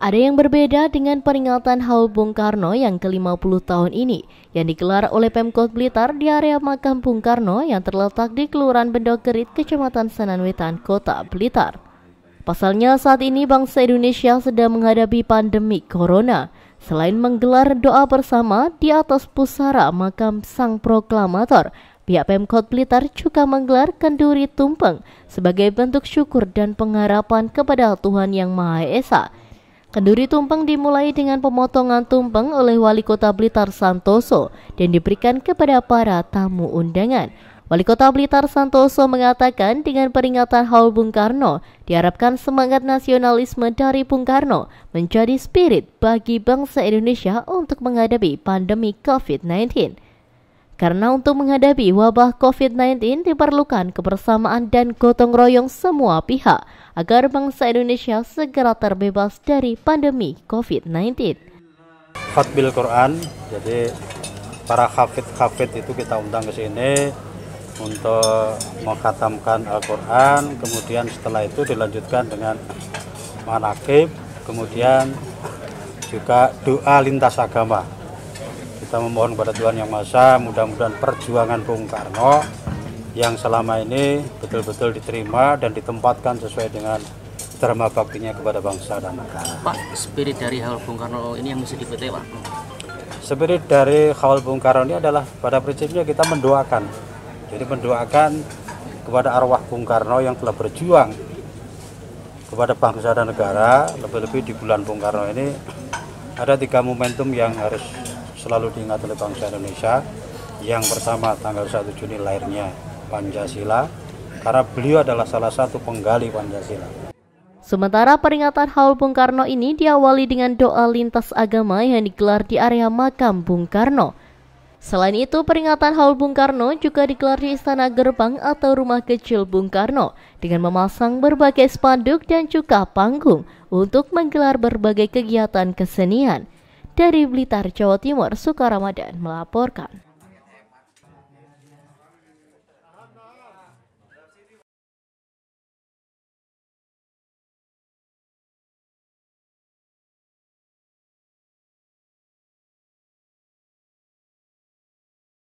Ada yang berbeda dengan peringatan Haul Bung Karno yang ke-50 tahun ini yang digelar oleh Pemkot Blitar di area makam Bung Karno yang terletak di Kelurahan Bendokerit, Kecamatan Sananwetan, Kota Blitar. Pasalnya saat ini bangsa Indonesia sedang menghadapi pandemi corona. Selain menggelar doa bersama di atas pusara makam Sang Proklamator, Pihak Pemkot Blitar juga menggelar kenduri tumpeng sebagai bentuk syukur dan pengharapan kepada Tuhan Yang Maha Esa Kenduri tumpeng dimulai dengan pemotongan tumpeng oleh Wali Kota Blitar Santoso dan diberikan kepada para tamu undangan. Wali Kota Blitar Santoso mengatakan dengan peringatan Haul Bung Karno, diharapkan semangat nasionalisme dari Bung Karno menjadi spirit bagi bangsa Indonesia untuk menghadapi pandemi COVID-19. Karena untuk menghadapi wabah COVID-19 diperlukan kebersamaan dan gotong royong semua pihak agar bangsa Indonesia segera terbebas dari pandemi COVID-19. Fatbil Quran, jadi para hafid-hafid itu kita undang ke sini untuk mengkhatamkan Al-Quran, kemudian setelah itu dilanjutkan dengan manakib, kemudian juga doa lintas agama kita memohon kepada Tuhan Yang Maha mudah-mudahan perjuangan Bung Karno yang selama ini betul-betul diterima dan ditempatkan sesuai dengan terma baktinya kepada bangsa dan negara. Pak, spirit dari Haul Bung Karno ini yang mesti dipetik, Pak. Spirit dari Haul Bung Karno ini adalah pada prinsipnya kita mendoakan. Jadi mendoakan kepada arwah Bung Karno yang telah berjuang kepada bangsa dan negara, lebih-lebih di bulan Bung Karno ini ada tiga momentum yang harus selalu diingat oleh bangsa Indonesia. Yang pertama tanggal 1 Juni lahirnya Pancasila, karena beliau adalah salah satu penggali Pancasila. Sementara peringatan Haul Bung Karno ini diawali dengan doa lintas agama yang digelar di area makam Bung Karno. Selain itu, peringatan Haul Bung Karno juga digelar di Istana Gerbang atau Rumah Kecil Bung Karno dengan memasang berbagai spanduk dan juga panggung untuk menggelar berbagai kegiatan kesenian. Dari Blitar, Jawa Timur, Sukaramadan melaporkan.